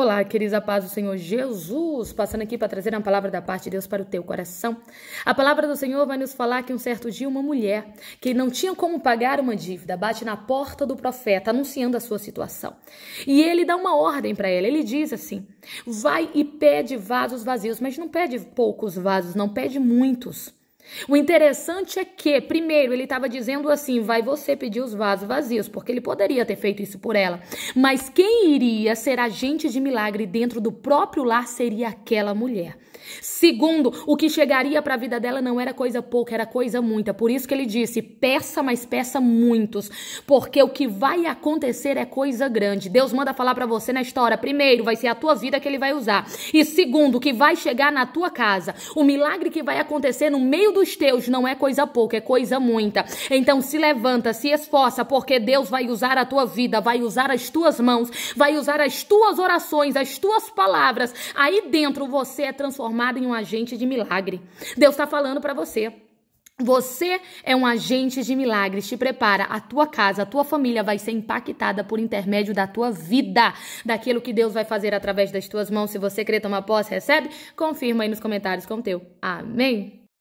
Olá, queridos, a paz do Senhor Jesus, passando aqui para trazer uma palavra da parte de Deus para o teu coração. A palavra do Senhor vai nos falar que um certo dia uma mulher que não tinha como pagar uma dívida bate na porta do profeta anunciando a sua situação. E ele dá uma ordem para ela, ele diz assim: "Vai e pede vasos vazios, mas não pede poucos vasos, não pede muitos. O interessante é que, primeiro, ele estava dizendo assim: vai você pedir os vasos vazios, porque ele poderia ter feito isso por ela. Mas quem iria ser agente de milagre dentro do próprio lar seria aquela mulher. Segundo, o que chegaria para a vida dela não era coisa pouca, era coisa muita. Por isso que ele disse: peça, mas peça muitos, porque o que vai acontecer é coisa grande. Deus manda falar para você na história: primeiro, vai ser a tua vida que ele vai usar, e segundo, o que vai chegar na tua casa, o milagre que vai acontecer no meio do dos teus não é coisa pouca, é coisa muita. Então se levanta, se esforça, porque Deus vai usar a tua vida, vai usar as tuas mãos, vai usar as tuas orações, as tuas palavras. Aí dentro você é transformado em um agente de milagre. Deus está falando para você. Você é um agente de milagres. Te prepara. A tua casa, a tua família vai ser impactada por intermédio da tua vida, daquilo que Deus vai fazer através das tuas mãos. Se você crê, toma posse, recebe. Confirma aí nos comentários com o teu. Amém.